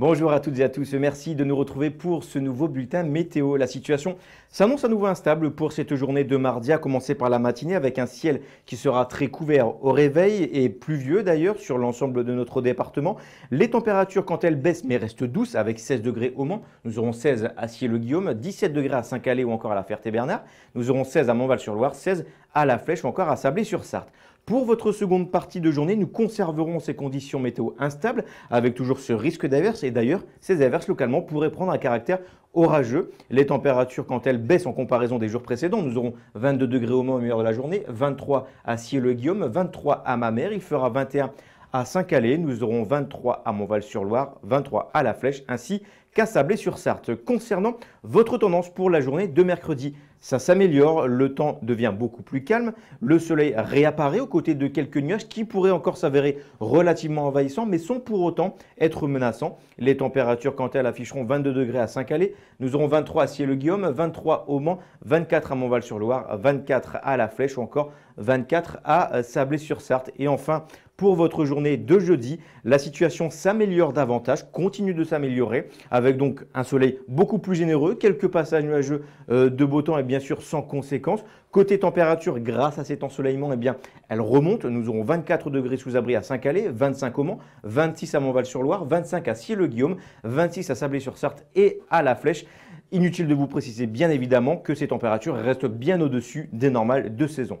Bonjour à toutes et à tous, merci de nous retrouver pour ce nouveau bulletin météo. La situation s'annonce à nouveau instable pour cette journée de mardi, à commencer par la matinée avec un ciel qui sera très couvert au réveil et pluvieux d'ailleurs sur l'ensemble de notre département. Les températures quand elles baissent mais restent douces avec 16 degrés au Mans, nous aurons 16 à Ciel-le-Guillaume, 17 degrés à Saint-Calais ou encore à la Ferté-Bernard, nous aurons 16 à Montval-sur-Loire, 16 à La Flèche ou encore à Sablé-sur-Sarthe. Pour votre seconde partie de journée, nous conserverons ces conditions météo instables avec toujours ce risque d'averse et d'ailleurs, ces averses localement pourraient prendre un caractère orageux. Les températures, quand elles baissent en comparaison des jours précédents, nous aurons 22 degrés au moins au meilleur de la journée, 23 à Ciel-le-Guillaume, 23 à Mamère, il fera 21 à Saint-Calais, nous aurons 23 à Montval-sur-Loire, 23 à La Flèche, ainsi qu'à Sablé-sur-Sarthe. Concernant votre tendance pour la journée de mercredi, ça s'améliore, le temps devient beaucoup plus calme, le soleil réapparaît aux côtés de quelques nuages qui pourraient encore s'avérer relativement envahissants, mais sans pour autant être menaçants. Les températures, quant à elles, afficheront 22 degrés à Saint-Calais, nous aurons 23 à Ciel-le-Guillaume, 23 au Mans, 24 à Montval-sur-Loire, 24 à La Flèche ou encore 24 à Sablé-sur-Sarthe. Et enfin, pour votre journée de jeudi, la situation s'améliore davantage, continue de s'améliorer avec donc un soleil beaucoup plus généreux, quelques passages nuageux euh, de beau temps et bien sûr sans conséquence. Côté température, grâce à cet ensoleillement, eh bien, elle remonte. Nous aurons 24 degrés sous abri à Saint-Calais, 25 au Mans, 26 à Montval-sur-Loire, 25 à Cieux-le-Guillaume, 26 à Sablé-sur-Sarthe et à La Flèche. Inutile de vous préciser bien évidemment que ces températures restent bien au-dessus des normales de saison.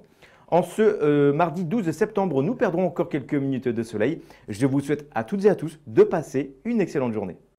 En ce euh, mardi 12 septembre, nous perdrons encore quelques minutes de soleil. Je vous souhaite à toutes et à tous de passer une excellente journée.